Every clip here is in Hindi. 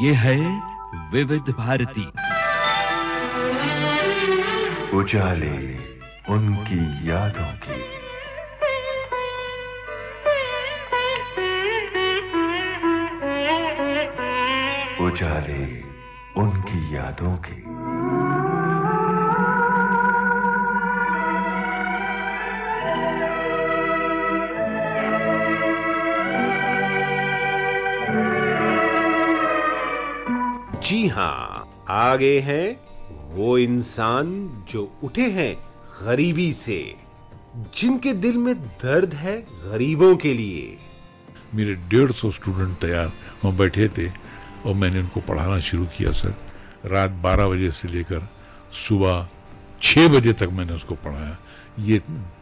ये है विविध भारती उजाले उनकी यादों की उजाले उनकी यादों की जी हाँ आगे हैं वो इंसान जो उठे हैं गरीबी से जिनके दिल में दर्द है गरीबों के लिए मेरे डेढ़ सौ स्टूडेंट तैयार वहां बैठे थे और मैंने उनको पढ़ाना शुरू किया सर रात बारह बजे से लेकर सुबह छह बजे तक मैंने उसको पढ़ाया ये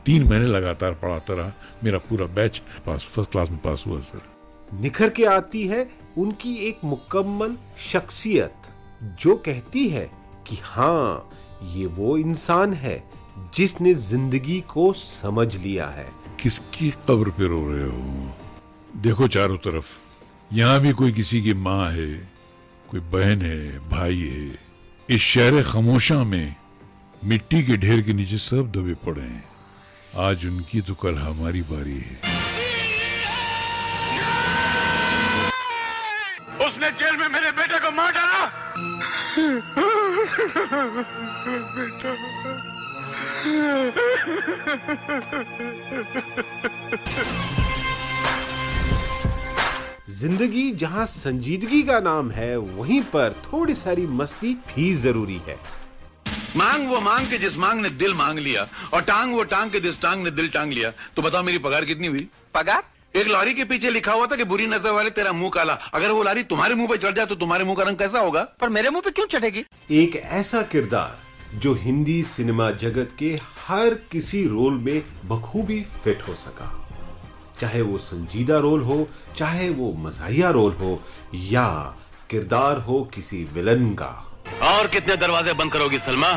तीन महीने लगातार पढ़ाता रहा मेरा पूरा बैच पास फर्स्ट क्लास में पास हुआ सर निखर के आती है उनकी एक मुकम्मल शख्सियत जो कहती है कि हाँ ये वो इंसान है जिसने जिंदगी को समझ लिया है किसकी कब्र पे रो रहे हो देखो चारों तरफ यहाँ भी कोई किसी की माँ है कोई बहन है भाई है इस शहर खामोशा में मिट्टी के ढेर के नीचे सब दबे पड़े हैं आज उनकी तो कल हमारी बारी है उसने जेल में मेरे बेटे को मार डाला बेटा जिंदगी जहां संजीदगी का नाम है वहीं पर थोड़ी सारी मस्ती भी जरूरी है मांग वो मांग के जिस मांग ने दिल मांग लिया और टांग वो टांग के जिस टांग ने दिल टांग लिया तो बताओ मेरी पगार कितनी हुई पगार एक लॉरी के पीछे लिखा हुआ था कि बुरी नजर वाले तेरा मुंह काला अगर वो लॉरी तुम्हारे मुंह पे चढ़ जाए तो तुम्हारे मुंह का रंग कैसा होगा पर मेरे मुंह पे क्यों चढ़ेगी एक ऐसा किरदार जो हिंदी सिनेमा जगत के हर किसी रोल में बखूबी फिट हो सका चाहे वो संजीदा रोल हो चाहे वो मजाहिया रोल हो या किरदार हो किसी विलन का और कितने दरवाजे बंद करोगी सलमा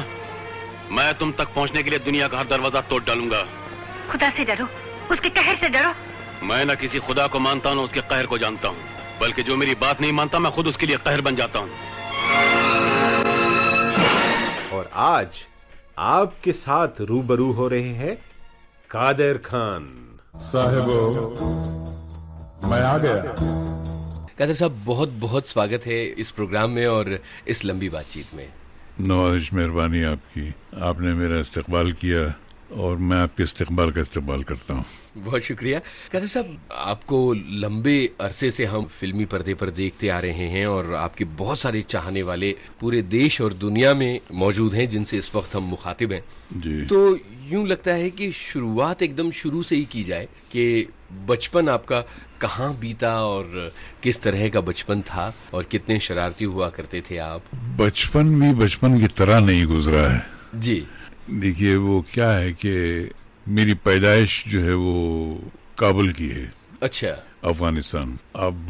मैं तुम तक पहुंचने के लिए दुनिया का हर दरवाजा तोड़ डालूंगा खुदा से डरो उसके कहर से डरो मैं न किसी खुदा को मानता हूँ ना उसके कहर को जानता हूँ बल्कि जो मेरी बात नहीं मानता मैं खुद उसके लिए कहर बन जाता हूँ और आज आपके साथ रूबरू हो रहे हैं कादिर खान साहेबो मैं आ गया कादिर साहब बहुत बहुत स्वागत है इस प्रोग्राम में और इस लंबी बातचीत में नवाजिश मेहरबानी आपकी आपने मेरा इस्तकबाल किया और मैं आपके इस्तेमाल का इस्तेमाल करता हूँ बहुत शुक्रिया कहते साहब आपको लंबे अरसे से हम फिल्मी पर्दे पर देखते आ रहे हैं और आपके बहुत सारे चाहने वाले पूरे देश और दुनिया में मौजूद हैं जिनसे इस वक्त हम मुखातिब हैं जी। तो यूं लगता है कि शुरुआत एकदम शुरू से ही की जाए कि बचपन आपका कहाँ बीता और किस तरह का बचपन था और कितने शरारती हुआ करते थे आप बचपन भी बचपन की तरह नहीं गुजरा है जी देखिए वो क्या है कि मेरी पैदाइश जो है वो काबुल की है अच्छा अफगानिस्तान अब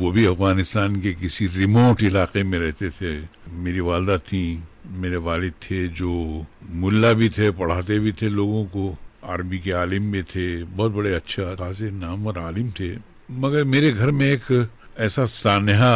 वो भी अफगानिस्तान के किसी रिमोट इलाके में रहते थे मेरी वालदा थी मेरे वालिद थे जो मुल्ला भी थे पढ़ाते भी थे लोगों को आर्मी के आलिम भी थे बहुत बड़े अच्छा खासे और आलिम थे मगर मेरे घर में एक ऐसा सानहा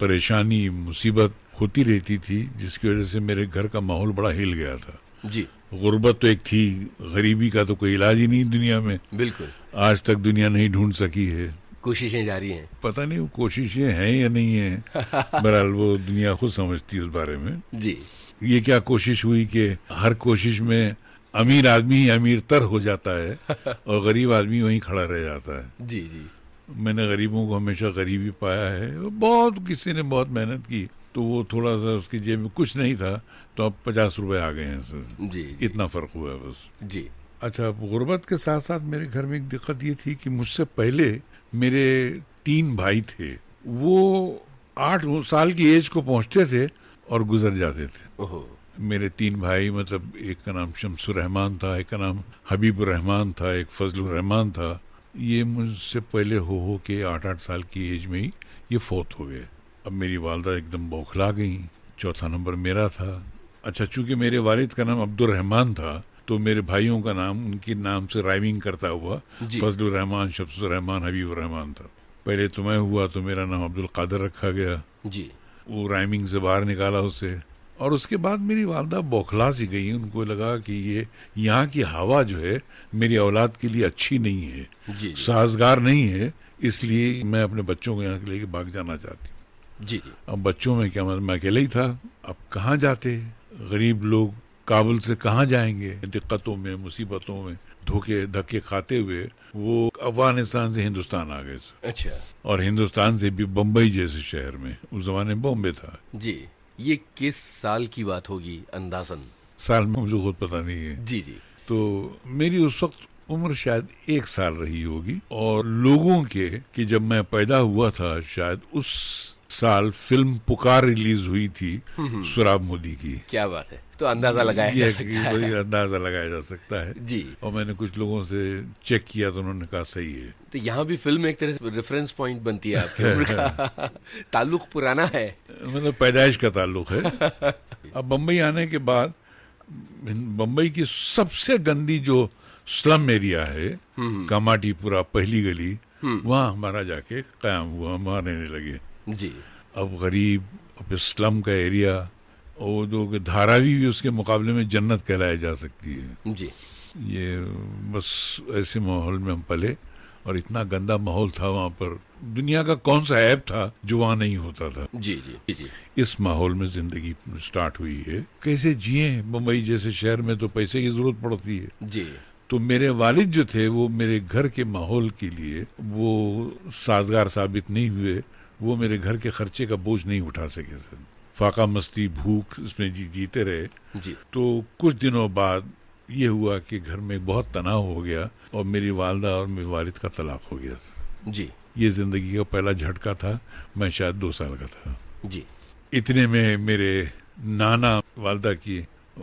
परेशानी मुसीबत होती रहती थी जिसकी वजह से मेरे घर का माहौल बड़ा हिल गया था जी गुर्बत तो एक थी गरीबी का तो कोई इलाज ही नहीं दुनिया में बिल्कुल आज तक दुनिया नहीं ढूंढ सकी है कोशिशें जारी हैं पता नहीं वो कोशिशें हैं या नहीं है बहरहाल वो दुनिया खुद समझती है उस बारे में जी ये क्या कोशिश हुई कि हर कोशिश में अमीर आदमी ही अमीर तर हो जाता है और गरीब आदमी वहीं खड़ा रह जाता है जी जी मैंने गरीबों को हमेशा गरीबी पाया है बहुत किसी ने बहुत मेहनत की तो वो थोड़ा सा उसकी जेब में कुछ नहीं था तो अब पचास रुपए आ गए हैं जी इतना फर्क हुआ है बस जी अच्छा गुर्बत के साथ साथ मेरे घर में एक दिक्कत ये थी कि मुझसे पहले मेरे तीन भाई थे वो आठ साल की एज को पहुंचते थे और गुजर जाते थे मेरे तीन भाई मतलब एक का नाम शमसुर रहमान था एक का नाम हबीब रहमान था एक फजल रहमान था ये मुझसे पहले हो हो के आठ आठ साल की एज में ही ये फोत हो गए अब मेरी वालदा एकदम बौखला गई चौथा नंबर मेरा था अच्छा चूंकि मेरे वालिद का नाम अब्दुल रहमान था तो मेरे भाइयों का नाम उनके नाम से राइविंग करता हुआ फजल रहमान शब्स रहमान हबीब रहमान था पहले तो मैं हुआ तो मेरा नाम अब्दुल कादर रखा गया जी वो राइमिंग से बाहर निकाला उसे और उसके बाद मेरी वालदा बौखला सी गई उनको लगा कि ये यहाँ की हवा जो है मेरी औलाद के लिए अच्छी नहीं है जी, साजगार नहीं है इसलिए मैं अपने बच्चों को यहाँ लेके भाग जाना चाहती हूँ जी, जी अब बच्चों में क्या मतलब मैं अकेला ही था अब कहाँ जाते हैं गरीब लोग काबुल से कहाँ जाएंगे दिक्कतों में मुसीबतों में धोखे धक्के खाते हुए वो अफगानिस्तान से हिंदुस्तान आ गए अच्छा और हिंदुस्तान से भी बम्बई जैसे शहर में उस जमाने में बॉम्बे था जी ये किस साल की बात होगी अंदाजन साल में मुझे खुद पता नहीं है जी जी तो मेरी उस वक्त उम्र शायद एक साल रही होगी और लोगों के कि जब मैं पैदा हुआ था शायद उस साल फिल्म पुकार रिलीज हुई थी सुराब मोदी की क्या बात है तो अंदाजा लगाया जा सकता है अंदाजा लगाया जा सकता है जी और मैंने कुछ लोगों से चेक किया तो उन्होंने कहा सही है तो यहाँ भी फिल्म एक तरह से रेफरेंस पॉइंट बनती है आपके उम्र का ताल्लुक पुराना है मतलब पैदाइश का ताल्लुक है अब बम्बई आने के बाद बम्बई की सबसे गंदी जो स्लम एरिया है कामाटीपुरा पहली गली हम्म। वहाँ हमारा जाके कायम हुआ हम रहने लगे जी अब गरीब अब फिर स्लम का एरिया और तो धारावी भी उसके मुकाबले में जन्नत कहलाई जा सकती है जी ये बस ऐसे माहौल में हम पले और इतना गंदा माहौल था वहाँ पर दुनिया का कौन सा ऐप था जो वहाँ नहीं होता था जी जी जी इस माहौल में जिंदगी स्टार्ट हुई है कैसे जिए मुंबई जैसे शहर में तो पैसे की जरूरत पड़ती है जी तो मेरे वालिद जो थे वो मेरे घर के माहौल के लिए वो साजगार साबित नहीं हुए वो मेरे घर के खर्चे का बोझ नहीं उठा सके सर फाका मस्ती भूख इसमें जी जीते रहे जी। तो कुछ दिनों बाद ये हुआ कि घर में बहुत तनाव हो गया और मेरी वालदा और मेरे वालिद का तलाक हो गया सर जी ये जिंदगी का पहला झटका था मैं शायद दो साल का था जी इतने में मेरे नाना वालदा की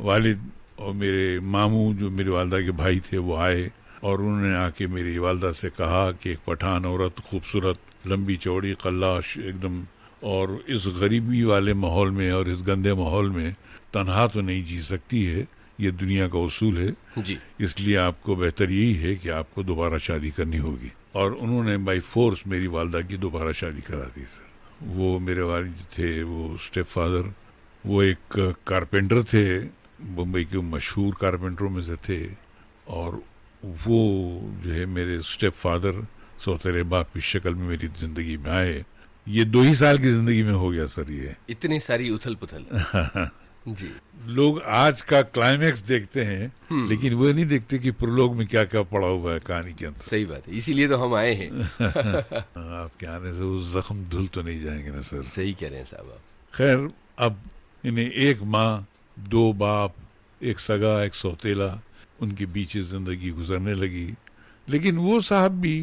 वालिद और मेरे मामू जो मेरे वालदा के भाई थे वो आए और उन्होंने आके मेरी वालदा से कहा कि एक पठान औरत खूबसूरत लंबी चौड़ी कल्लाश एकदम और इस गरीबी वाले माहौल में और इस गंदे माहौल में तनहा तो नहीं जी सकती है ये दुनिया का उसूल है जी इसलिए आपको बेहतर यही है कि आपको दोबारा शादी करनी होगी और उन्होंने बाई फोर्स मेरी वालदा की दोबारा शादी करा दी सर वो मेरे वालिद थे वो स्टेप फादर वो एक कारपेंटर थे बम्बई के मशहूर कारपेंटरों में से थे और वो जो है मेरे स्टेप फादर सो तेरे बाप की शक्ल में मेरी जिंदगी में आए ये दो ही साल की जिंदगी में हो गया सर ये इतनी सारी उथल पुथल जी लोग आज का क्लाइमैक्स देखते हैं हम्म। लेकिन वो नहीं देखते कि प्रोलोग में क्या क्या पड़ा हुआ है कहानी के अंदर सही बात है इसीलिए तो हम आए हैं आपके आने से उस जख्म धुल तो नहीं जाएंगे ना सर सही कह रहे हैं साहब आप खैर अब इन्हें एक माँ दो बाप एक सगा एक सौतेला उनके बीच जिंदगी गुजरने लगी लेकिन वो साहब भी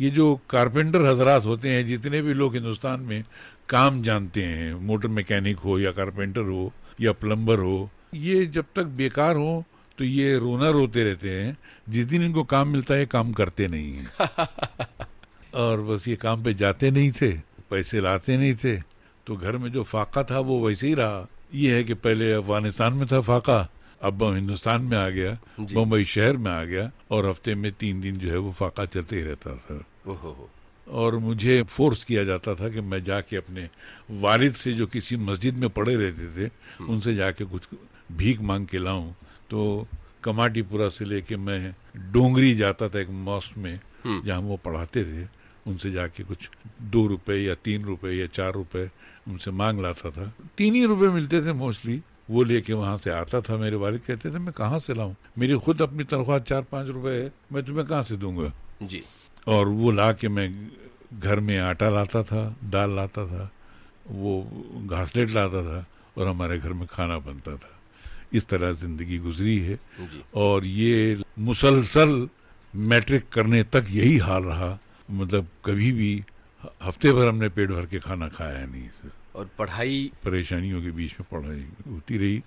ये जो कारपेंटर हजरात होते हैं जितने भी लोग हिंदुस्तान में काम जानते हैं मोटर मैकेनिक हो या कारपेंटर हो या प्लम्बर हो ये जब तक बेकार हो तो ये रोना रोते रहते हैं जिस दिन इनको काम मिलता है काम करते नहीं है और बस ये काम पे जाते नहीं थे पैसे लाते नहीं थे तो घर में जो फाका था वो वैसे ही रहा ये है कि पहले अफगानिस्तान में था फाका अब हिंदुस्तान में आ गया मुंबई शहर में आ गया और हफ्ते में तीन दिन जो है वो फाका चलते ही रहता था और मुझे फोर्स किया जाता था कि मैं जाके अपने वालिद से जो किसी मस्जिद में पड़े रहते थे हम्म। उनसे जाके कुछ भीख मांग के लाऊं तो कमाटीपुरा से लेके मैं डोंगरी जाता था एक मॉस्क में हम्म। जहाँ वो पढ़ाते थे उनसे जाके कुछ दो रुपए या तीन रुपए या चार रुपए उनसे मांग लाता था तीन ही रुपए मिलते थे मोस्टली वो लेके वहां से आता था मेरे वाले कहते थे मैं कहाँ से लाऊं मेरी खुद अपनी तनख्वाह चार पांच रुपए है मैं तुम्हें कहाँ से दूंगा जी और वो ला के मैं घर में आटा लाता था दाल लाता था वो घासलेट लाता था और हमारे घर में खाना बनता था इस तरह जिंदगी गुजरी है और ये मुसलसल मैट्रिक करने तक यही हाल रहा मतलब कभी भी हफ्ते भर हमने पेट भर के खाना खाया नहीं सर और पढ़ाई परेशानियों के बीच में पढ़ाई होती रही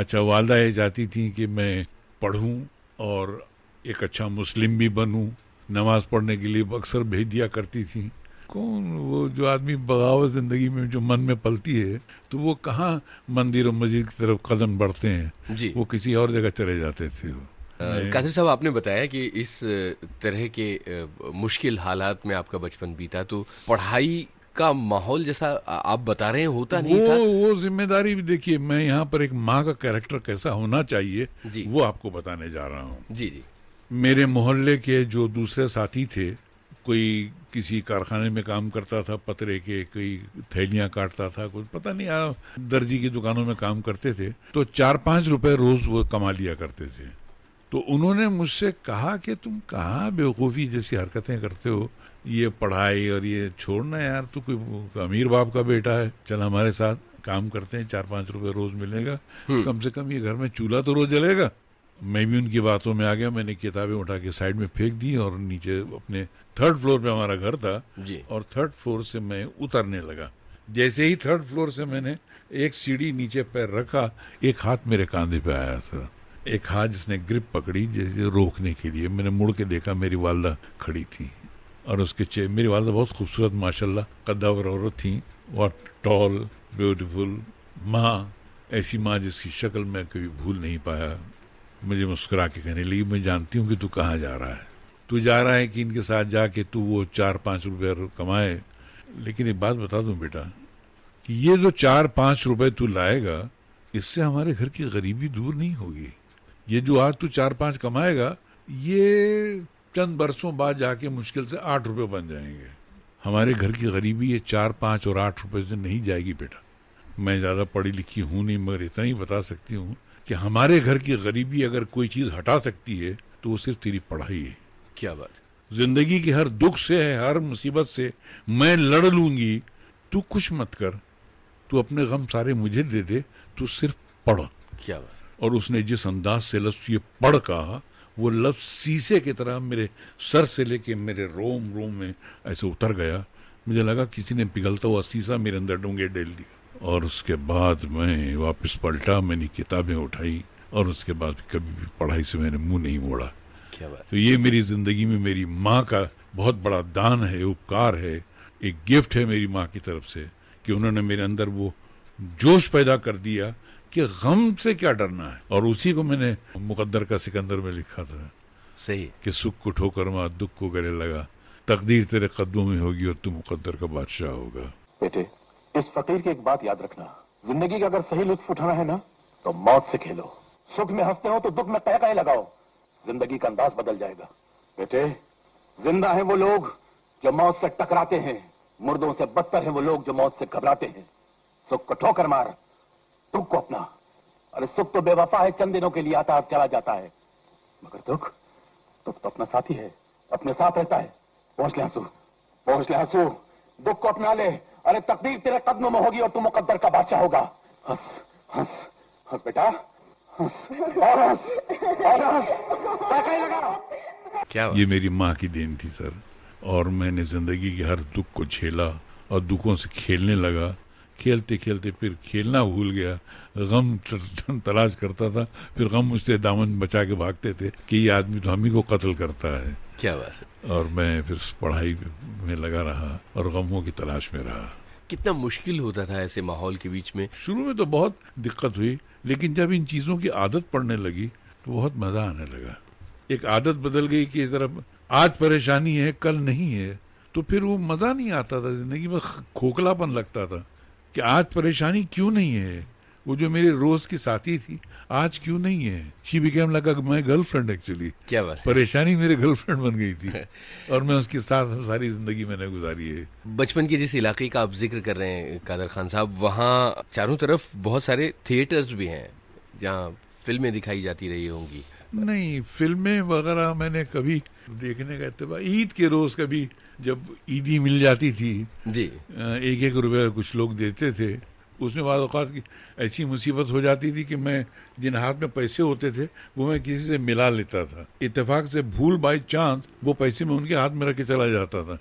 अच्छा वालदा ये जाती थी कि मैं पढ़ूं और एक अच्छा मुस्लिम भी बनूं नमाज पढ़ने के लिए अक्सर भेज दिया करती थी कौन वो जो आदमी बगावत जिंदगी में जो मन में पलती है तो वो कहाँ मंदिर और मस्जिद की तरफ कदम बढ़ते हैं जी। वो किसी और जगह चले जाते थे वो साहब आपने बताया कि इस तरह के मुश्किल हालात में आपका बचपन बीता तो पढ़ाई का माहौल जैसा आप बता रहे हैं होता नहीं वो, था वो जिम्मेदारी भी देखिए मैं यहाँ पर एक माँ का कैरेक्टर कैसा होना चाहिए वो आपको बताने जा रहा हूँ जी जी मेरे मोहल्ले के जो दूसरे साथी थे कोई किसी कारखाने में काम करता था पतरे के कोई थैलियां काटता था कुछ पता नहीं आ, दर्जी की दुकानों में काम करते थे तो चार पांच रुपए रोज वो कमा लिया करते थे तो उन्होंने मुझसे कहा कि तुम कहाँ बेवकूफ़ी जैसी हरकतें करते हो ये पढ़ाई और ये छोड़ना यार तू कोई अमीर बाप का बेटा है चल हमारे साथ काम करते हैं चार पांच रुपए रोज मिलेगा हम्म। कम से कम ये घर में चूल्हा तो रोज जलेगा मैं भी उनकी बातों में आ गया मैंने किताबें उठा के साइड में फेंक दी और नीचे अपने थर्ड फ्लोर पे हमारा घर था और थर्ड फ्लोर से मैं उतरने लगा जैसे ही थर्ड फ्लोर से मैंने एक सीढ़ी नीचे पैर रखा एक हाथ मेरे कांधे पे आया सर एक हाथ जिसने ग्रिप पकड़ी जैसे रोकने के लिए मैंने मुड़ के देखा मेरी वालदा खड़ी थी और उसके चे मेरी वालदा बहुत खूबसूरत माशाला कद्दावर औरत थी और टॉल ब्यूटिफुल माँ ऐसी माँ जिसकी शक्ल मैं कभी भूल नहीं पाया मुझे मुस्कुरा के कहने लगी मैं जानती हूँ कि तू कहाँ जा रहा है तू जा रहा है कि इनके साथ जाके तू वो चार पाँच रुपये कमाए लेकिन एक बात बता दूँ बेटा कि ये जो चार पाँच रुपये तू लाएगा इससे हमारे घर की गरीबी दूर नहीं होगी ये जो आज तू चार पाँच कमाएगा ये चंद बरसों बाद जाके मुश्किल से आठ रुपये बन जाएंगे हमारे घर की गरीबी ये चार पाँच और आठ रुपये से नहीं जाएगी बेटा मैं ज़्यादा पढ़ी लिखी हूँ नहीं मगर इतना ही बता सकती हूँ कि हमारे घर की गरीबी अगर कोई चीज हटा सकती है तो वो सिर्फ तेरी पढ़ाई है क्या बात जिंदगी के हर दुख से है हर मुसीबत से मैं लड़ लूंगी तू कुछ मत कर तू अपने गम सारे मुझे दे दे तू सिर्फ पढ़ क्या बात और उसने जिस अंदाज से लफ्ज ये पढ़ कहा वो लफ्ज शीशे की तरह मेरे सर से लेके मेरे रोम रोम में ऐसे उतर गया मुझे लगा किसी ने पिघलता हुआ शीशा मेरे अंदर डूंगे डेल दिया और उसके बाद मैं वापस पलटा मैंने किताबें उठाई और उसके बाद कभी भी पढ़ाई से मैंने मुंह नहीं मोड़ा क्या बात तो ये मेरी जिंदगी में मेरी माँ का बहुत बड़ा दान है उपकार है एक गिफ्ट है मेरी माँ की तरफ से कि उन्होंने मेरे अंदर वो जोश पैदा कर दिया कि गम से क्या डरना है और उसी को मैंने मुकद्दर का सिकंदर में लिखा था सही कि सुख को ठोकर मार दुख को गले लगा तकदीर तेरे कदमों में होगी और तू मुकद्दर का बादशाह होगा बेटे इस फकीर की एक बात याद रखना जिंदगी का अगर सही लुत्फ उठाना है ना तो मौत से खेलो सुख में हंसते हो तो दुख में कह लगाओ जिंदगी का अंदाज बदल जाएगा बेटे जिंदा है वो लोग जो मौत से टकराते हैं मुर्दों से बदतर है वो लोग जो मौत से घबराते हैं सुख को ठोकर मार दुख को अपना अरे सुख तो बेवफा है चंद दिनों के लिए आता और चला जाता है मगर दुख दुख तो अपना साथी है अपने साथ रहता है पहुंच ले हंसू पहुंच ले हंसू दुख को अपना ले अरे तकदीर तेरे कदमों में होगी और तू मुकद्दर का बादशाह होगा हंस हंस हंस बेटा हंस और हंस और लगा क्या ये मेरी माँ की देन थी सर और मैंने जिंदगी के हर दुख को झेला और दुखों से खेलने लगा खेलते खेलते फिर खेलना भूल गया गम तलाश करता था फिर गम मुझसे दामन बचा के भागते थे कि ये आदमी तो हम ही को कत्ल करता है क्या बात और मैं फिर पढ़ाई में लगा रहा और गमों की तलाश में रहा कितना मुश्किल होता था ऐसे माहौल के बीच में शुरू में तो बहुत दिक्कत हुई लेकिन जब इन चीजों की आदत पड़ने लगी तो बहुत मजा आने लगा एक आदत बदल गई कि जरा आज परेशानी है कल नहीं है तो फिर वो मजा नहीं आता था जिंदगी में खोखलापन लगता था कि आज परेशानी क्यों नहीं है वो जो मेरे रोज की साथी थी आज क्यों नहीं है शी बिकेम लगा माई गर्लफ्रेंड एक्चुअली क्या बात परेशानी मेरे गर्लफ्रेंड बन गई थी और मैं उसके साथ सारी जिंदगी मैंने गुजारी है बचपन के जिस इलाके का आप जिक्र कर रहे हैं कादर खान साहब वहाँ चारों तरफ बहुत सारे थिएटर्स भी हैं जहाँ फिल्में दिखाई जाती रही होंगी नहीं फिल्में वगैरह मैंने कभी देखने का इतबा ईद के रोज कभी जब ईदी मिल जाती थी जी एक एक रुपये कुछ लोग देते थे उसमें बाद ऐसी मुसीबत हो जाती थी कि मैं जिन हाथ में पैसे होते थे वो मैं किसी से मिला लेता था इतफाक से भूल बाई चांस वो पैसे में उनके हाथ में रख के चला जाता था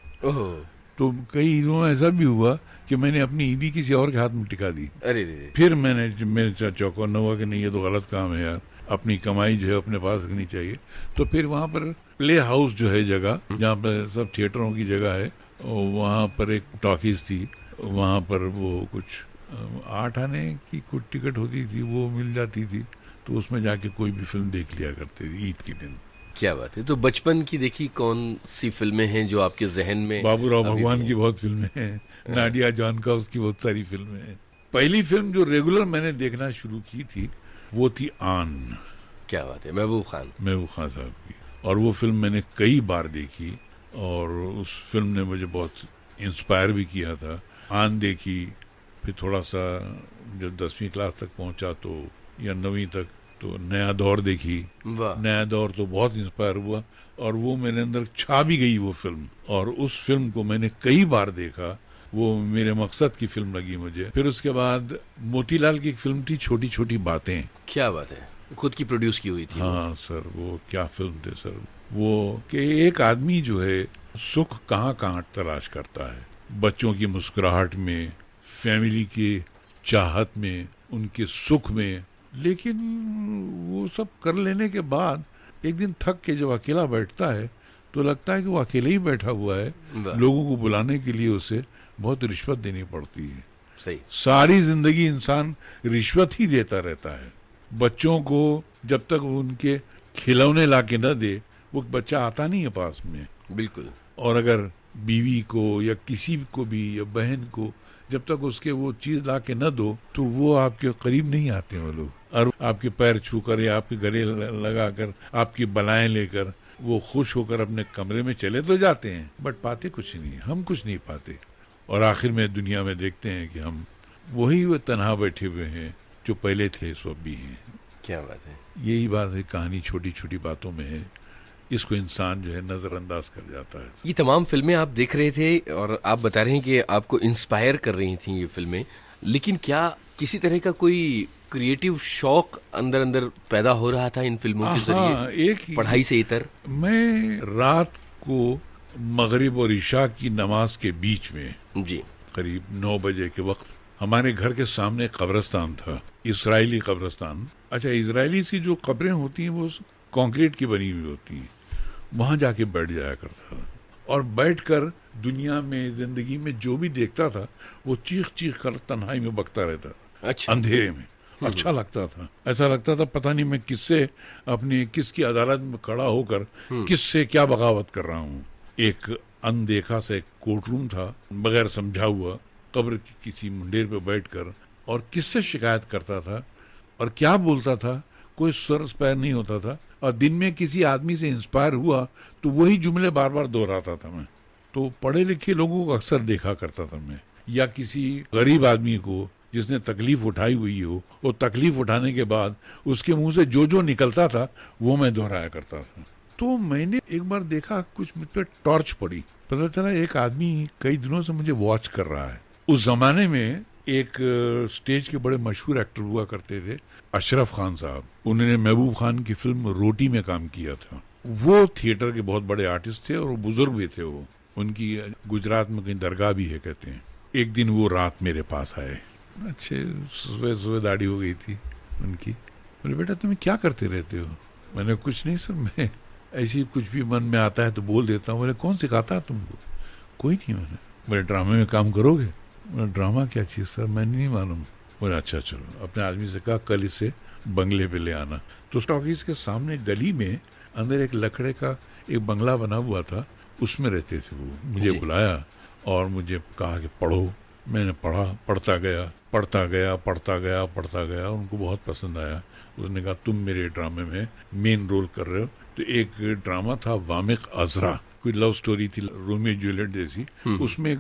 तो कई ईदों में ऐसा भी हुआ कि मैंने अपनी ईदी किसी और के हाथ में टिका दी अरे फिर मैंने मेरे चौकन्ना हुआ कि नहीं ये तो गलत काम है यार अपनी कमाई जो है अपने पास रखनी चाहिए तो फिर वहाँ पर प्ले हाउस जो है जगह हम्म। जहाँ पर सब थिएटरों की जगह है वहाँ पर एक टॉकीज थी वहाँ पर वो कुछ आठ आने की कुछ टिकट होती थी वो मिल जाती थी तो उसमें जाके कोई भी फिल्म देख लिया करते थे ईद के दिन क्या बात है तो बचपन की देखी कौन सी फिल्में हैं जो आपके जहन में बाबू राव भगवान की बहुत फिल्में हैं नाडिया जॉन का उसकी बहुत सारी फिल्में हैं पहली फिल्म जो रेगुलर मैंने देखना शुरू की थी वो थी आन क्या बात है महबूब खान महबूब खान साहब की और वो फिल्म मैंने कई बार देखी और उस फिल्म ने मुझे बहुत इंस्पायर भी किया था आन देखी फिर थोड़ा सा जब दसवीं क्लास तक पहुंचा तो या नवीं तक तो नया दौर देखी नया दौर तो बहुत इंस्पायर हुआ और वो मेरे अंदर छा भी गई वो फिल्म और उस फिल्म को मैंने कई बार देखा वो मेरे मकसद की फिल्म लगी मुझे फिर उसके बाद मोतीलाल की एक फिल्म थी छोटी छोटी बातें क्या बात है खुद की प्रोड्यूस की हुई थी हाँ वो। सर वो क्या फिल्म थे सर वो कि एक आदमी जो है सुख कहाँ कहाँ तलाश करता है बच्चों की मुस्कुराहट में फैमिली के चाहत में उनके सुख में लेकिन वो सब कर लेने के बाद एक दिन थक के जब अकेला बैठता है तो लगता है कि वो अकेले ही बैठा हुआ है लोगों को बुलाने के लिए उसे बहुत रिश्वत देनी पड़ती है सही सारी जिंदगी इंसान रिश्वत ही देता रहता है बच्चों को जब तक उनके खिलौने ला के न दे वो बच्चा आता नहीं है पास में बिल्कुल और अगर बीवी को या किसी को भी या बहन को जब तक उसके वो चीज ला के न दो तो वो आपके करीब नहीं आते वो लोग और आपके पैर छू कर या आपके गले लगा कर आपकी बलाएं लेकर वो खुश होकर अपने कमरे में चले तो जाते हैं बट पाते कुछ नहीं हम कुछ नहीं पाते और आखिर में दुनिया में देखते हैं कि हम वही वो तनहा बैठे हुए हैं जो पहले थे सो भी हैं क्या बात है यही बात है कहानी छोटी छोटी बातों में है इसको इंसान जो है नजरअंदाज कर जाता है ये तमाम फिल्में आप देख रहे थे और आप बता रहे हैं कि आपको इंस्पायर कर रही थी ये फिल्में लेकिन क्या किसी तरह का कोई क्रिएटिव शौक अंदर अंदर पैदा हो रहा था इन फिल्मों के जरिए एक पढ़ाई से इतर मैं रात को मगरिब और ईशा की नमाज के बीच में जी करीब नौ बजे के वक्त हमारे घर के सामने कब्रस्तान था इसराइली कब्रस्तान अच्छा इसराइली सी जो कब्रें होती हैं वो कॉन्क्रीट की बनी हुई होती हैं वहां जाके बैठ जाया करता था और बैठ कर दुनिया में जिंदगी में जो भी देखता था वो चीख चीख कर तन्हाई में बकता रहता था अच्छा। अंधेरे में हम्म। अच्छा लगता था ऐसा लगता था पता नहीं मैं किससे अपनी किसकी अदालत में खड़ा होकर हम्म। किससे क्या बगावत कर रहा हूँ एक अनदेखा से कोर्ट रूम था बगैर समझा हुआ कब्र की किसी मुंडेर पे बैठकर और किससे शिकायत करता था और क्या बोलता था कोई स्वर स्पैर नहीं होता था और दिन में किसी आदमी से इंस्पायर हुआ तो वही जुमले बार बार दोहराता था मैं तो पढ़े लिखे लोगों को अक्सर देखा करता था मैं या किसी गरीब आदमी को जिसने तकलीफ उठाई हुई हो वो तकलीफ उठाने के बाद उसके मुंह से जो जो निकलता था वो मैं दोहराया करता था तो मैंने एक बार देखा कुछ मुझ पर टॉर्च पड़ी पता चला एक आदमी कई दिनों से मुझे वॉच कर रहा है उस जमाने में एक स्टेज के बड़े मशहूर एक्टर हुआ करते थे अशरफ खान साहब उन्होंने महबूब खान की फिल्म रोटी में काम किया था वो थिएटर के बहुत बड़े आर्टिस्ट थे और बुजुर्ग भी थे वो उनकी गुजरात में कहीं दरगाह भी है कहते हैं एक दिन वो रात मेरे पास आए अच्छे सुबह सुबह दाढ़ी हो गई थी उनकी बोले बेटा तुम्हें क्या करते रहते हो मैंने कुछ नहीं सर मैं ऐसी कुछ भी मन में आता है तो बोल देता हूँ बोले कौन सिखाता है तुमको कोई नहीं मैंने मेरे ड्रामे में काम करोगे ड्रामा क्या चीज़ सर मैं नहीं मालूम बोले अच्छा चलो अपने आदमी से कहा कल इसे बंगले पे ले आना तो स्टॉकीज के सामने गली में अंदर एक लकड़े का एक बंगला बना हुआ था उसमें रहते थे वो मुझे बुलाया और मुझे कहा कि पढ़ो मैंने पढ़ा पढ़ता गया पढ़ता गया पढ़ता गया पढ़ता गया उनको बहुत पसंद आया उसने कहा तुम मेरे ड्रामे में मेन रोल कर रहे हो तो एक ड्रामा था वामिक अजरा कोई लव स्टोरी थी रोमियो जूलियट जैसी हम्म। उसमें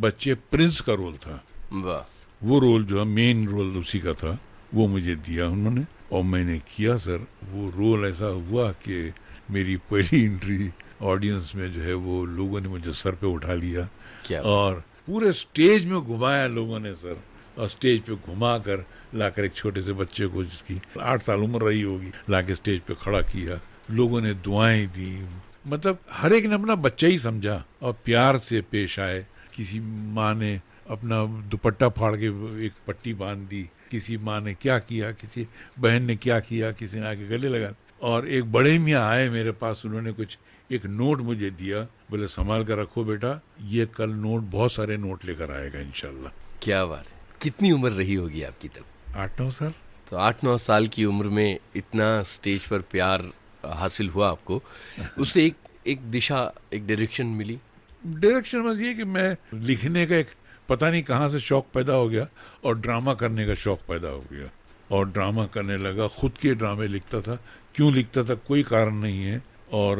बच्चे प्रिंस का रोल था वो रोल जो है मेन रोल उसी का था वो मुझे दिया उन्होंने और मैंने किया सर वो रोल ऐसा हुआ कि मेरी पहली एंट्री ऑडियंस में जो है वो लोगों ने मुझे सर पे उठा लिया क्या और पूरे स्टेज में घुमाया लोगों ने सर और स्टेज पे घुमा कर लाकर एक छोटे से बच्चे को जिसकी आठ साल उम्र रही होगी लाके स्टेज पे खड़ा किया लोगों ने दुआएं दी मतलब हर एक ने अपना बच्चा ही समझा और प्यार से पेश आए किसी माँ ने अपना दुपट्टा फाड़ के एक पट्टी बांध दी किसी माँ ने क्या किया किसी बहन ने क्या किया किसी ने आके गले लगा और एक बड़े मियाँ आए मेरे पास उन्होंने कुछ एक नोट मुझे दिया बोले संभाल कर रखो बेटा ये कल नोट बहुत सारे नोट लेकर आएगा इनशाला क्या बात है कितनी उम्र रही होगी आपकी तब आठ नौ साल तो आठ नौ साल की उम्र में इतना स्टेज पर प्यार हासिल हुआ आपको उससे एक एक दिशा एक डायरेक्शन मिली डायरेक्शन बस ये कि मैं लिखने का एक पता नहीं कहाँ से शौक पैदा हो गया और ड्रामा करने का शौक पैदा हो गया और ड्रामा करने लगा खुद के ड्रामे लिखता था क्यों लिखता था कोई कारण नहीं है और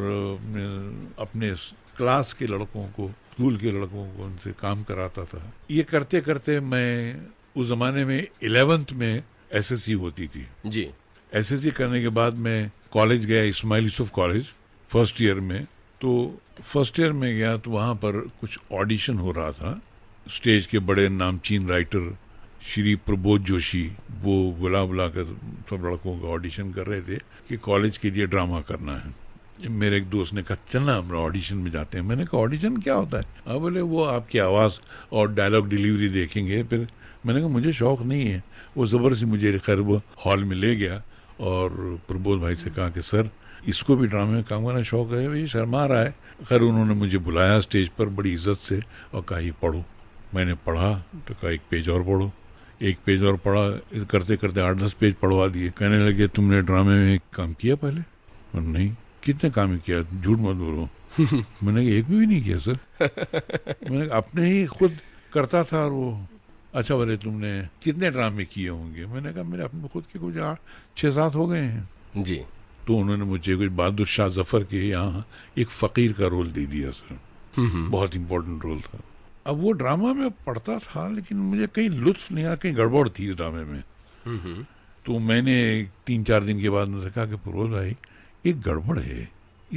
अपने क्लास के लड़कों को स्कूल के लड़कों को उनसे काम कराता था ये करते करते मैं उस जमाने में इलेवेंथ में एसएससी होती थी जी एसएससी करने के बाद मैं कॉलेज गया Ismail Yusuf college first year में तो फर्स्ट ईयर में गया तो वहाँ पर कुछ ऑडिशन हो रहा था स्टेज के बड़े नामचीन राइटर श्री प्रबोध जोशी वो बुला बुला कर सब लड़कों का ऑडिशन कर रहे थे कि कॉलेज के लिए ड्रामा करना है मेरे एक दोस्त ने कहा चलना हम ऑडिशन में जाते हैं मैंने कहा ऑडिशन क्या होता है अब बोले वो आपकी आवाज़ और डायलॉग डिलीवरी देखेंगे फिर मैंने कहा मुझे शौक नहीं है वो ज़बर से मुझे खैर वो हॉल में ले गया और प्रबोध भाई से कहा कि सर इसको भी ड्रामे में काम करना शौक है भाई शर्मा रहा है खैर उन्होंने मुझे बुलाया स्टेज पर बड़ी इज्जत से और कहा ये पढ़ो मैंने पढ़ा तो कहा एक पेज और पढ़ो एक पेज और पढ़ा करते करते आठ दस पेज पढ़वा दिए कहने लगे तुमने ड्रामे में काम किया पहले और नहीं कितने काम किया झूठ मत बोलो मैंने कहा एक भी नहीं किया सर मैंने कहा अपने ही खुद करता था और वो अच्छा बोले तुमने कितने ड्रामे किए होंगे मैंने कहा मेरे अपने खुद के कुछ छः सात हो गए हैं जी तो उन्होंने मुझे कुछ बहादुर शाह जफर के यहाँ एक फ़कीर का रोल दे दिया सर बहुत इम्पोर्टेंट रोल था अब वो ड्रामा में पढ़ता था लेकिन मुझे कहीं लुत्फ नहीं आया कहीं गड़बड़ थी ड्रामे में तो मैंने तीन चार दिन के बाद मुझे कहा कि फिरोज भाई एक गड़बड़ है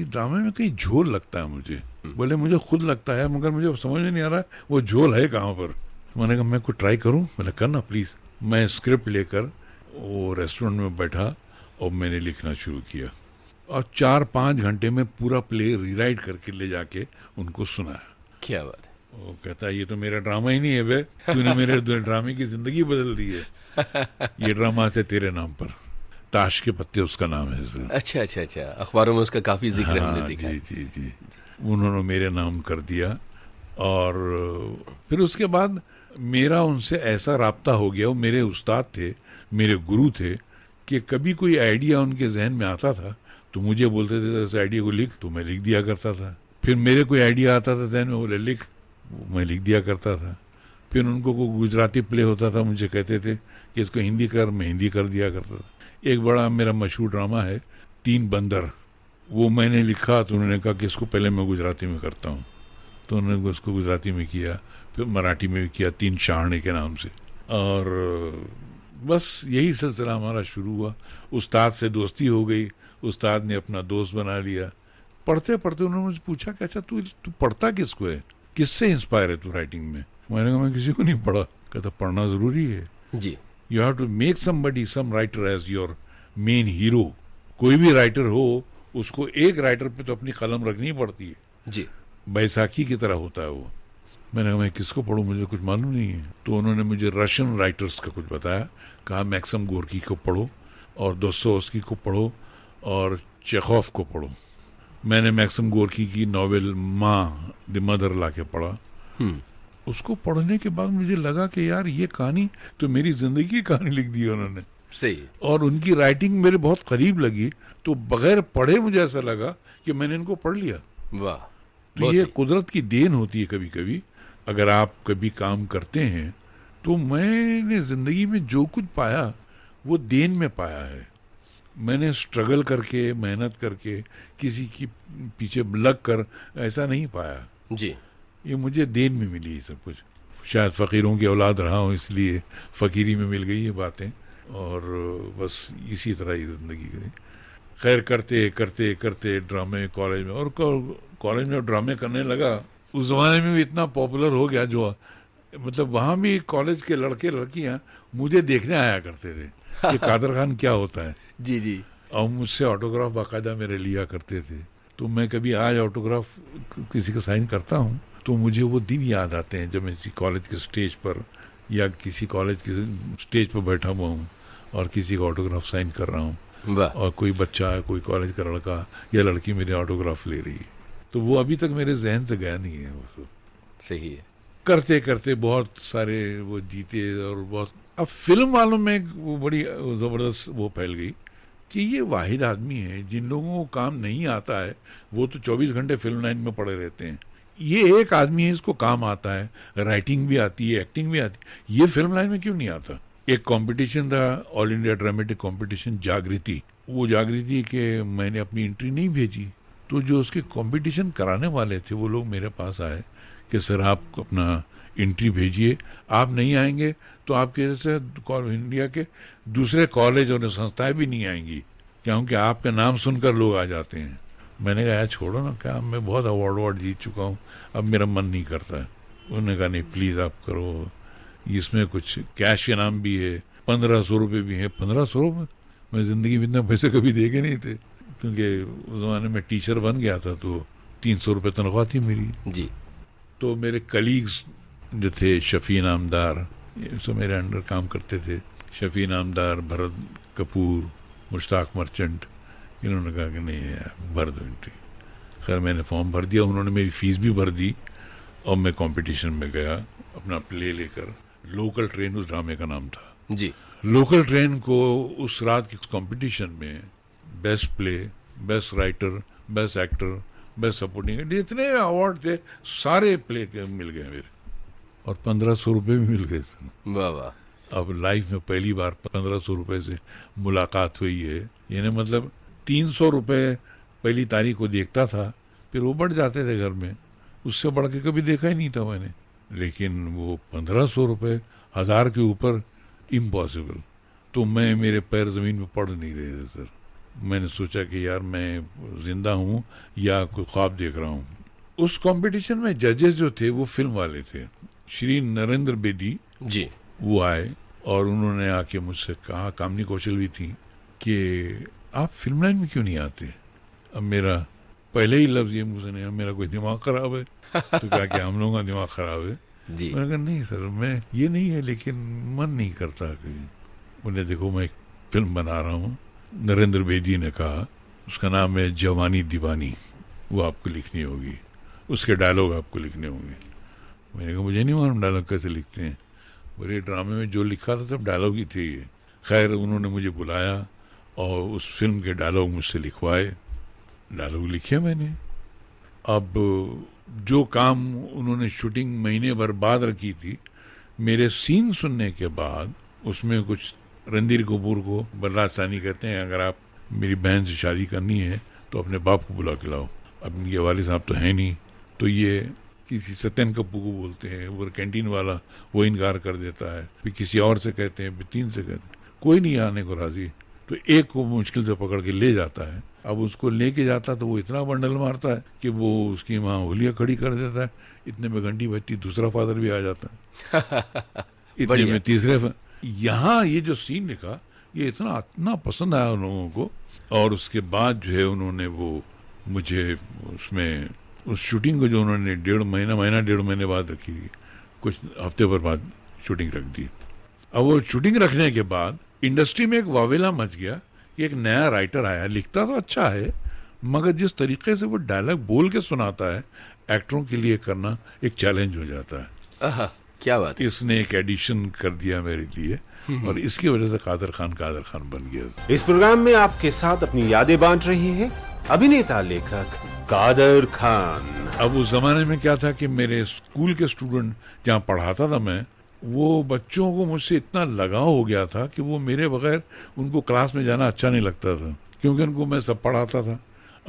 इस ड्रामे में कहीं झोल लगता है मुझे बोले हम्म। मुझे खुद लगता है मगर मुझे समझ में नहीं आ रहा वो झोल है कहाँ पर तो मैंने कहा मैं कुछ ट्राई करूँ मैंने करना प्लीज़ मैं स्क्रिप्ट लेकर वो रेस्टोरेंट में बैठा और मैंने लिखना शुरू किया और चार पांच घंटे में पूरा प्ले रीराइट करके ले जाके उनको सुनाया क्या बात है वो कहता है ये तो मेरा ड्रामा ही नहीं है वे तूने मेरे ड्रामे की जिंदगी बदल दी है ये ड्रामा से तेरे नाम पर ताश के पत्ते उसका नाम है सर अच्छा अच्छा अच्छा अखबारों में उसका काफी जिक्र हाँ, हमने जी जी जी उन्होंने मेरे नाम कर दिया और फिर उसके बाद मेरा उनसे ऐसा रहा हो गया वो मेरे उस्ताद थे मेरे गुरु थे कि कभी कोई आइडिया उनके जहन में आता था तो मुझे बोलते थे इस आइडिया को लिख तो मैं लिख दिया करता था फिर मेरे कोई आइडिया आता था जहन में बोले लिख मैं लिख दिया करता था फिर उनको को गुजराती प्ले होता था मुझे कहते थे कि इसको हिंदी कर मैं हिंदी कर दिया करता था एक बड़ा मेरा मशहूर ड्रामा है तीन बंदर वो मैंने लिखा तो उन्होंने कहा कि इसको पहले मैं गुजराती में करता हूँ तो उन्होंने उसको गुजराती में किया फिर मराठी में भी किया तीन शाहणे के नाम से और बस यही सिलसिला हमारा शुरू हुआ उस्ताद से दोस्ती हो गई उस्ताद ने अपना दोस्त बना लिया पढ़ते पढ़ते उन्होंने मुझसे पूछा कि अच्छा तू तू पढ़ता किसको है किससे इंस्पायर है तू राइटिंग में मैंने कहा मैं किसी को नहीं पढ़ा कहता तो पढ़ना जरूरी है जी you have to make somebody some writer as your main hero कोई भी राइटर हो उसको एक राइटर पे तो अपनी कलम रखनी पड़ती है जी बैसाखी की तरह होता है वो मैंने कहा मैं किसको पढ़ूं मुझे कुछ मालूम नहीं है तो उन्होंने मुझे रशियन राइटर्स का कुछ बताया कहा मैक्सम गोरकी को पढ़ो और दोस्तोवस्की को पढ़ो और चेखोफ को पढ़ो मैंने मैक्सम गोरकी की नावल माँ द मदर ला के पढ़ा हम्म। उसको पढ़ने के बाद मुझे लगा कि यार ये कहानी तो मेरी जिंदगी की कहानी लिख दी उन्होंने सही और उनकी राइटिंग मेरे बहुत करीब लगी तो बगैर पढ़े मुझे ऐसा लगा कि मैंने इनको पढ़ लिया वाह तो ये कुदरत की देन होती है कभी कभी अगर आप कभी काम करते हैं तो मैंने ज़िंदगी में जो कुछ पाया वो देन में पाया है मैंने स्ट्रगल करके मेहनत करके किसी की पीछे लग कर ऐसा नहीं पाया जी ये मुझे देन में मिली सब कुछ शायद फ़कीरों की औलाद रहा हूँ इसलिए फ़कीरी में मिल गई ये बातें और बस इसी तरह ही ज़िंदगी गई खैर करते करते करते ड्रामे कॉलेज में और कॉलेज में ड्रामे करने लगा उस जमाने में भी इतना पॉपुलर हो गया जो मतलब वहां भी कॉलेज के लड़के लड़कियां मुझे देखने आया करते थे कि कादर खान क्या होता है जी जी और मुझसे ऑटोग्राफ बाकायदा मेरे लिया करते थे तो मैं कभी आज ऑटोग्राफ किसी का साइन करता हूँ तो मुझे वो दिन याद आते हैं जब मैं किसी कॉलेज के स्टेज पर या किसी कॉलेज के स्टेज पर बैठा हुआ हूँ और किसी का ऑटोग्राफ साइन कर रहा हूँ और कोई बच्चा कोई कॉलेज का लड़का या लड़की मेरी ऑटोग्राफ ले रही है तो वो अभी तक मेरे जहन से गया नहीं है वो सब तो। सही है करते करते बहुत सारे वो जीते और बहुत अब फिल्म वालों में वो बड़ी ज़बरदस्त वो फैल गई कि ये वाहिद आदमी है जिन लोगों को काम नहीं आता है वो तो 24 घंटे फिल्म लाइन में पड़े रहते हैं ये एक आदमी है इसको काम आता है राइटिंग भी आती है एक्टिंग भी आती है ये फिल्म लाइन में क्यों नहीं आता एक कंपटीशन था ऑल इंडिया ड्रामेटिक कंपटीशन जागृति वो जागृति के मैंने अपनी एंट्री नहीं भेजी तो जो उसके कंपटीशन कराने वाले थे वो लोग मेरे पास आए कि सर आप अपना एंट्री भेजिए आप नहीं आएंगे तो आपके जैसे इंडिया के दूसरे कॉलेज और संस्थाएं भी नहीं आएंगी क्योंकि आपका नाम सुनकर लोग आ जाते हैं मैंने कहा यार छोड़ो ना क्या मैं बहुत अवार्ड अवार्ड जीत चुका हूँ अब मेरा मन नहीं करता है उन्होंने कहा नहीं प्लीज आप करो इसमें कुछ कैश इनाम भी है पंद्रह सौ रुपये भी है पंद्रह सौ रुपये मैं जिंदगी में इतना पैसे कभी देखे नहीं थे क्योंकि उस ज़माने में टीचर बन गया था तो तीन सौ रुपये तनख्वाह थी मेरी जी तो मेरे कलीग्स जो थे शफ़ी नामदार सब मेरे अंडर काम करते थे शफ़ी नामदार भरत कपूर मुश्ताक मर्चेंट इन्होंने कहा कि नहीं यार भर दो एंट्री खैर मैंने फॉर्म भर दिया उन्होंने मेरी फ़ीस भी भर दी और मैं कंपटीशन में गया अपना प्ले लेकर लोकल ट्रेन उस ड्रामे का नाम था जी लोकल ट्रेन को उस रात के कंपटीशन में best play best writer best actor best supporting जितने अवार्ड थे सारे प्ले के मिल गए मेरे और पंद्रह सौ रुपये भी मिल गए थे वाह अब लाइफ में पहली बार पंद्रह सौ रुपये से मुलाकात हुई है यानी मतलब तीन सौ रुपये पहली तारीख को देखता था फिर वो बढ़ जाते थे घर में उससे बढ़ के कभी देखा ही नहीं था मैंने लेकिन वो पंद्रह सौ रुपये हज़ार के ऊपर इम्पॉसिबल तो मैं मेरे पैर ज़मीन में पड़ नहीं रहे थे सर मैंने सोचा कि यार मैं जिंदा हूँ या कोई ख्वाब देख रहा हूँ उस कंपटीशन में जजेस जो थे वो फिल्म वाले थे श्री नरेंद्र बेदी जी वो आए और उन्होंने आके मुझसे कहा कामनी कौशल भी थी कि आप फिल्म लाइन में क्यों नहीं आते अब मेरा पहले ही लफ्ज ये मुझसे नहीं मेरा कोई दिमाग खराब है तो क्या कि हम लोगों का दिमाग खराब है जी। मैंने कहा नहीं सर मैं ये नहीं है लेकिन मन नहीं करता कि उन्हें देखो मैं एक फिल्म बना रहा हूँ नरेंद्र बेदी ने कहा उसका नाम है जवानी दीवानी वो आपको लिखनी होगी उसके डायलॉग आपको लिखने होंगे मैंने कहा मुझे नहीं मालूम डायलॉग कैसे लिखते हैं बोले ड्रामे में जो लिखा था सब डायलॉग ही थे ये खैर उन्होंने मुझे बुलाया और उस फिल्म के डायलॉग मुझसे लिखवाए डायलॉग लिखे मैंने अब जो काम उन्होंने शूटिंग महीने भर बाद रखी थी मेरे सीन सुनने के बाद उसमें कुछ रणधीर कपूर को बलराज सानी कहते हैं अगर आप मेरी बहन से शादी करनी है तो अपने बाप को बुला के लाओ अब इनके वाले साहब तो हैं नहीं तो ये किसी सत्यन कपूर को बोलते हैं वो कैंटीन वाला वो इनकार कर देता है फिर किसी और से कहते हैं फिर तीन से कहते हैं कोई नहीं आने को राजी तो एक को मुश्किल से पकड़ के ले जाता है अब उसको लेके जाता तो वो इतना बंडल मारता है कि वो उसकी माँ होलिया खड़ी कर देता है इतने में घंटी बजती दूसरा फादर भी आ जाता है इतने में तीसरे यहाँ ये जो सीन लिखा ये इतना इतना पसंद आया उन लोगों को और उसके बाद जो है उन्होंने वो मुझे उसमें उस शूटिंग को जो उन्होंने डेढ़ महीना महीना डेढ़ महीने बाद रखी कुछ हफ्ते भर बाद शूटिंग रख दी अब वो शूटिंग रखने के बाद इंडस्ट्री में एक वावेला मच गया कि एक नया राइटर आया लिखता तो अच्छा है मगर जिस तरीके से वो डायलॉग बोल के सुनाता है एक्टरों के लिए करना एक चैलेंज हो जाता है क्या बात इसने एक एडिशन कर दिया मेरे लिए हम्म। और इसकी वजह से कादर खान कादर खान बन गया इस प्रोग्राम में आपके साथ अपनी यादें बांट रहे हैं अभिनेता लेखक कादर खान अब उस जमाने में क्या था कि मेरे स्कूल के स्टूडेंट जहाँ पढ़ाता था मैं वो बच्चों को मुझसे इतना लगाव हो गया था कि वो मेरे बगैर उनको क्लास में जाना अच्छा नहीं लगता था क्योंकि उनको मैं सब पढ़ाता था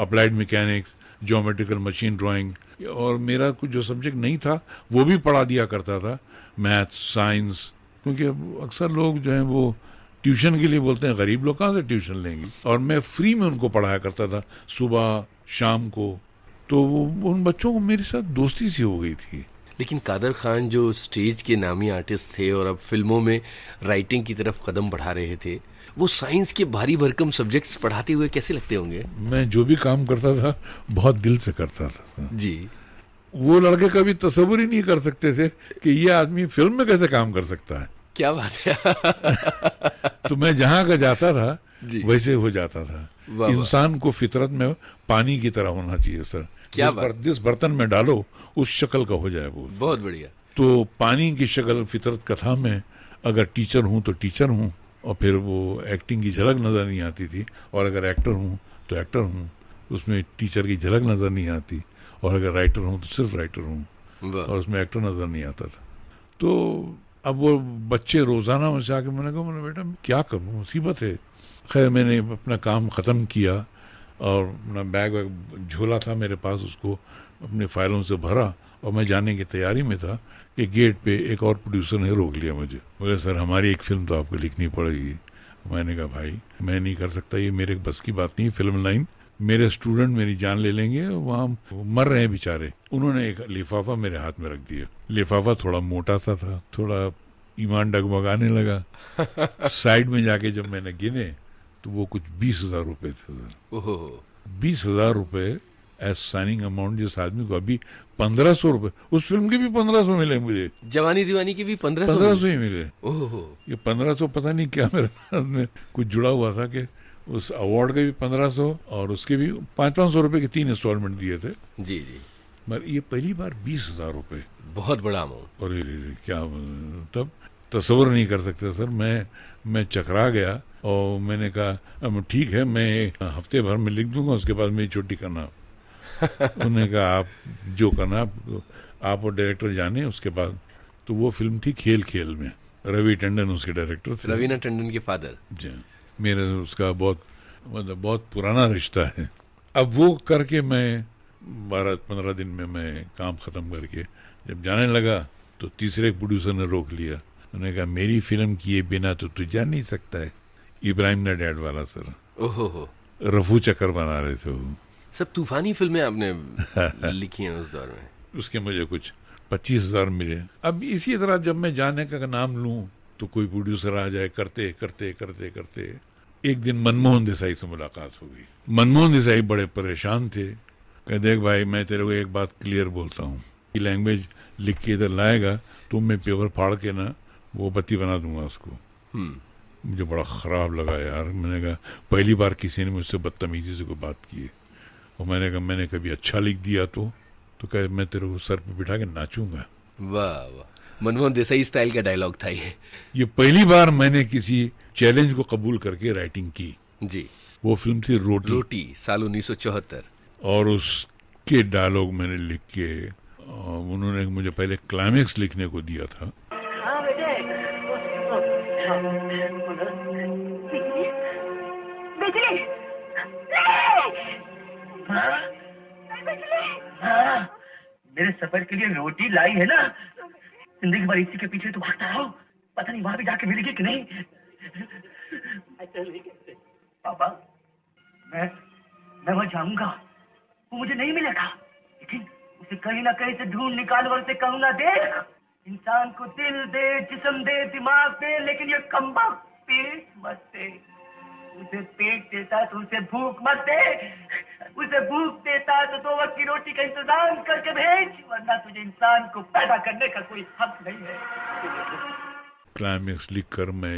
applied mechanics geometrical machine drawing और मेरा कुछ जो सब्जेक्ट नहीं था वो भी पढ़ा दिया करता था मैथ्स साइंस क्योंकि अब अक्सर लोग जो हैं वो ट्यूशन के लिए बोलते हैं गरीब लोग कहाँ से ट्यूशन लेंगे और मैं फ्री में उनको पढ़ाया करता था सुबह शाम को तो वो उन बच्चों को मेरे साथ दोस्ती सी हो गई थी लेकिन कादर खान जो स्टेज के नामी आर्टिस्ट थे और अब फिल्मों में राइटिंग की तरफ कदम बढ़ा रहे थे वो साइंस के भारी भरकम सब्जेक्ट्स पढ़ाते हुए कैसे लगते होंगे मैं जो भी काम करता था बहुत दिल से करता था जी वो लड़के कभी तस्वुर ही नहीं कर सकते थे कि ये आदमी फिल्म में कैसे काम कर सकता है क्या बात है तो मैं जहां का जाता था वैसे हो जाता था इंसान को फितरत में पानी की तरह होना चाहिए सर क्या जिस, बर, जिस बर्तन में डालो उस शक्ल का हो जाए वो बहुत बढ़िया तो पानी की शक्ल फितरत कथा में अगर टीचर हूँ तो टीचर हूँ और फिर वो एक्टिंग की झलक नज़र नहीं आती थी और अगर एक्टर हूँ तो एक्टर हूँ उसमें टीचर की झलक नज़र नहीं आती और अगर राइटर हूँ तो सिर्फ राइटर हूँ और उसमें एक्टर नज़र नहीं आता था तो अब वो बच्चे रोज़ाना मुझसे से आके मैंने कहा मैंने बेटा क्या करूँ मुसीबत है खैर मैंने अपना काम ख़त्म किया और अपना बैग वैग झोला था मेरे पास उसको अपने फाइलों से भरा और मैं जाने की तैयारी में था कि गेट पे एक और प्रोड्यूसर ने रोक लिया मुझे बोले सर हमारी एक फिल्म तो आपको लिखनी पड़ेगी मैंने कहा भाई मैं नहीं कर सकता ये मेरे बस की बात नहीं फिल्म लाइन मेरे स्टूडेंट मेरी जान ले लेंगे वहाँ मर रहे हैं बेचारे उन्होंने एक लिफाफा मेरे हाथ में रख दिया लिफाफा थोड़ा मोटा सा था थोड़ा ईमान डगमगाने लगा साइड में जाके जब मैंने गिने तो वो कुछ बीस हजार रूपये थे सर बीस हजार रूपये एज साइनिंग अमाउंट जिस आदमी को अभी पंद्रह सौ रूपये उस फिल्म के भी पंद्रह सौ मिले मुझे जवानी दीवानी के भी पंद्रह पंद्रह सौ ही मिले ओहो ये पंद्रह सौ पता नहीं क्या मेरे साथ में कुछ जुड़ा हुआ था कि उस अवार्ड के भी पंद्रह सौ और उसके भी पांच पाँच सौ रूपये के तीन इंस्टॉलमेंट दिए थे जी जी मगर ये पहली बार बीस हजार रूपये बहुत बड़ा अमाउंट और क्या तब तस्वर नहीं कर सकते सर मैं मैं चकरा गया और मैंने कहा ठीक है मैं हफ्ते भर में लिख दूंगा उसके बाद मेरी छुट्टी करना उन्होंने कहा आप जो करना आप और डायरेक्टर जाने उसके बाद तो वो फिल्म थी खेल खेल में रवि टंडन उसके डायरेक्टर थे रवीना टंडन के फादर जी मेरे उसका बहुत मतलब बहुत पुराना रिश्ता है अब वो करके मैं बारह पंद्रह दिन में मैं काम ख़त्म करके जब जाने लगा तो तीसरे प्रोड्यूसर ने रोक लिया उन्होंने कहा मेरी फिल्म किए बिना तो तू जा नहीं सकता है इब्राहिम ने डैड वाला सर ओहो रफू चक्कर बना रहे थे वो सब तूफानी फिल्में आपने लिखी हैं उस दौर में उसके मुझे कुछ पच्चीस हजार मिले अब इसी तरह जब मैं जाने का नाम लूं तो कोई प्रोड्यूसर आ जाए करते करते करते करते एक दिन मनमोहन देसाई से मुलाकात हो गई मनमोहन देसाई बड़े परेशान थे कह देख भाई मैं तेरे को एक बात क्लियर बोलता हूँ कि लैंग्वेज लिख के इधर लाएगा तो मैं पेपर फाड़ के ना वो बत्ती बना दूंगा उसको हम्म। मुझे बड़ा ख़राब लगा यार मैंने कहा पहली बार किसी ने मुझसे बदतमीजी से कोई बात की है और मैंने कहा मैंने कभी अच्छा लिख दिया तो तो कह मैं तेरे को सर पे बिठा के नाचूंगा वाह वाह मनमोहन देसाई स्टाइल का डायलॉग था ये ये पहली बार मैंने किसी चैलेंज को कबूल करके राइटिंग की जी वो फिल्म थी रोटी रोटी साल उन्नीस और उसके डायलॉग मैंने लिख के उन्होंने मुझे पहले क्लाइमेक्स लिखने को दिया था हाँ। हाँ। मेरे सफर के लिए रोटी लाई है ना जिंदगी भर इसी के पीछे तो भागता रहो पता नहीं वहां भी जाके मिलेगी कि नहीं अच्छा, पापा मैं मैं वहां जाऊंगा वो मुझे नहीं मिलेगा लेकिन उसे कहीं ना कहीं से ढूंढ निकाल और उसे कहूंगा देख इंसान को दिल दे जिसम दे दिमाग दे लेकिन ये कम्बा पेट मत दे उसे पेट देता तो उसे भूख मत दे उसे भूख देता तो दो वक्त की रोटी का इंतजाम करके भेज वरना तुझे इंसान को पैदा करने का कोई हक नहीं है क्लाइमेक्स लिख कर मैं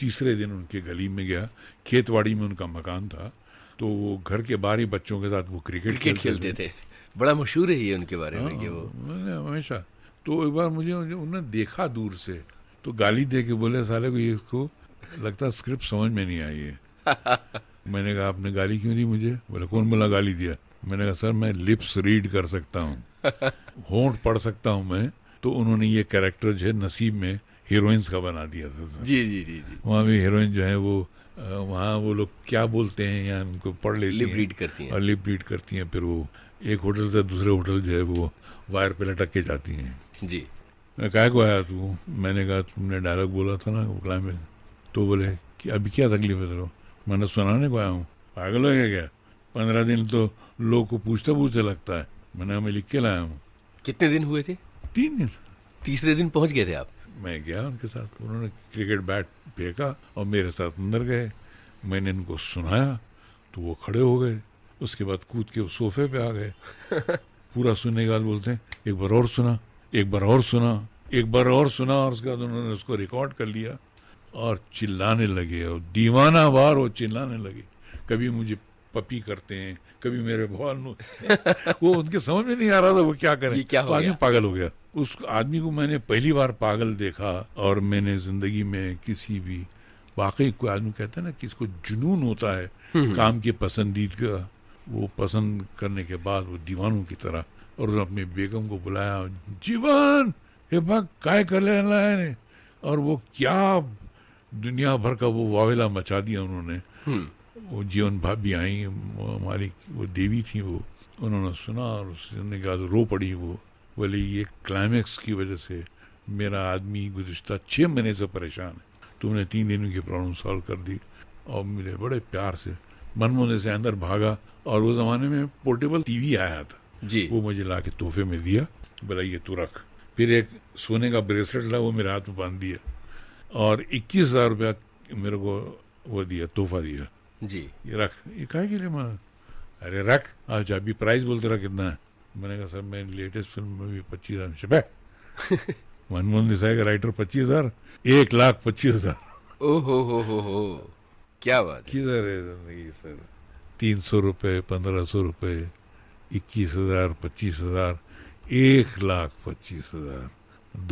तीसरे दिन उनके गली में गया खेतवाड़ी में उनका मकान था तो वो घर के बाहर ही बच्चों के साथ वो क्रिकेट क्रिकेट खेलते, खेलते थे बड़ा मशहूर है ये उनके बारे आ, में हाँ, कि वो हमेशा तो एक बार मुझे उन्होंने देखा दूर से तो गाली दे के बोले साले को ये इसको लगता स्क्रिप्ट समझ में नहीं आई है मैंने कहा आपने गाली क्यों दी मुझे बोले कौन बोला गाली दिया मैंने कहा सर मैं लिप्स रीड कर सकता हूँ होंठ पढ़ सकता हूँ मैं तो उन्होंने ये कैरेक्टर जो है नसीब में हीरोइंस का बना दिया था सर जी जी जी, जी। वहाँ भी हीरोइन जो है वो वहाँ वो लोग क्या बोलते हैं या उनको पढ़ लेती लिप रीड करती हैं और लिप रीड करती हैं फिर वो एक होटल से दूसरे होटल जो है वो वायर पे लटक के जाती हैं जी कहा को आया तू मैंने कहा तुमने डायलॉग बोला था ना में तो बोले कि अभी क्या तकलीफ है तेरा मैंने सुनाने को आया हूँ पागल हो गया क्या पंद्रह दिन तो लोग को पूछते पूछते लगता है मैंने हमें लिख के लाया हूँ कितने दिन हुए थे तीन दिन तीसरे दिन पहुंच गए थे आप मैं गया उनके साथ उन्होंने क्रिकेट बैट फेंका और मेरे साथ अंदर गए मैंने इनको सुनाया तो वो खड़े हो गए उसके बाद कूद के सोफे पे आ गए पूरा सुनने के बाद बोलते हैं एक बार और सुना एक बार और सुना एक बार और सुना और उसके बाद उन्होंने उसको रिकॉर्ड कर लिया और चिल्लाने लगे और दीवाना वार और चिल्लाने लगे कभी मुझे पपी करते हैं कभी मेरे भवन वो उनके समझ में नहीं आ रहा था वो क्या करें क्या हो आदमी पागल हो गया उस आदमी को मैंने पहली बार पागल देखा और मैंने जिंदगी में किसी भी वाकई कोई आदमी कहता है ना किसको जुनून होता है हम्म, हम्म। काम के का वो पसंद करने के बाद वो दीवानों की तरह और अपने बेगम को बुलाया जीवन ये भाग काय कर लेना और वो क्या दुनिया भर का वो वावेला मचा दिया उन्होंने हम्म। वो जीवन भाभी आई हमारी वो देवी थी वो उन्होंने सुना और उसने कहा तो रो पड़ी वो बोले ये क्लाइमेक्स की वजह से मेरा आदमी गुजशत छः महीने से परेशान है तुमने तीन दिन की प्रॉब्लम सॉल्व कर दी और मेरे बड़े प्यार से मनमोहन से अंदर भागा और वो ज़माने में पोर्टेबल टीवी आया था जी वो मुझे ला के तोहफे में दिया बोला ये तू रख फिर एक सोने का ब्रेसलेट ला वो मेरे हाथ में बांध दिया और इक्कीस हजार रुपया मेरे को वो दिया तोहफा दिया जी ये रख ये काहे के लिए मैं अरे रख अच्छा अभी प्राइस बोलते रहा कितना है मैंने कहा सर मैं लेटेस्ट फिल्म में भी पच्चीस हजार शबे मनमोहन देसाई का राइटर पच्चीस हजार एक लाख पच्चीस हजार ओहो हो हो हो क्या बात किधर है जिंदगी सर तीन सौ रुपये पंद्रह सौ रुपये इक्कीस हजार पच्चीस हजार एक लाख पच्चीस हजार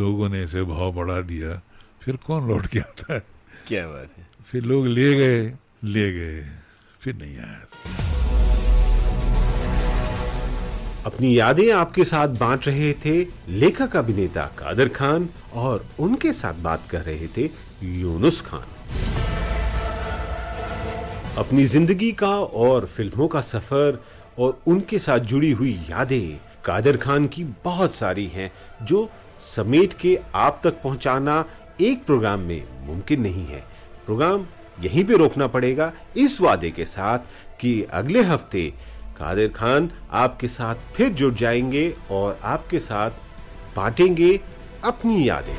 दो से भाव बढ़ा दिया फिर कौन लौट के आता है क्या बात है फिर लोग ले गए ले गए फिर नहीं आया अपनी यादें आपके साथ बांट रहे थे लेखक अभिनेता कादर खान और उनके साथ बात कर रहे थे यूनुस खान अपनी जिंदगी का और फिल्मों का सफर और उनके साथ जुड़ी हुई यादें कादर खान की बहुत सारी हैं जो समेट के आप तक पहुंचाना एक प्रोग्राम में मुमकिन नहीं है प्रोग्राम यहीं पे रोकना पड़ेगा इस वादे के साथ कि अगले हफ्ते कादिर खान आपके साथ फिर जुड़ जाएंगे और आपके साथ बांटेंगे अपनी यादें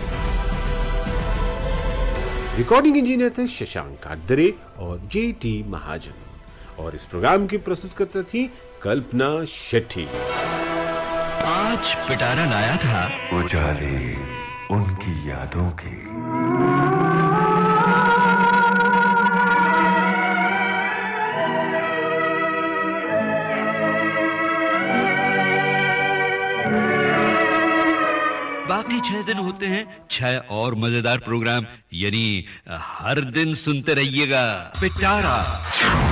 रिकॉर्डिंग इंजीनियर थे शशांक कादरे और जे टी महाजन और इस प्रोग्राम की प्रस्तुतकर्ता थी कल्पना शेट्टी आज पिटारा लाया था उजाली उनकी यादों के बाकी छह दिन होते हैं छह और मजेदार प्रोग्राम यानी हर दिन सुनते रहिएगा पिटारा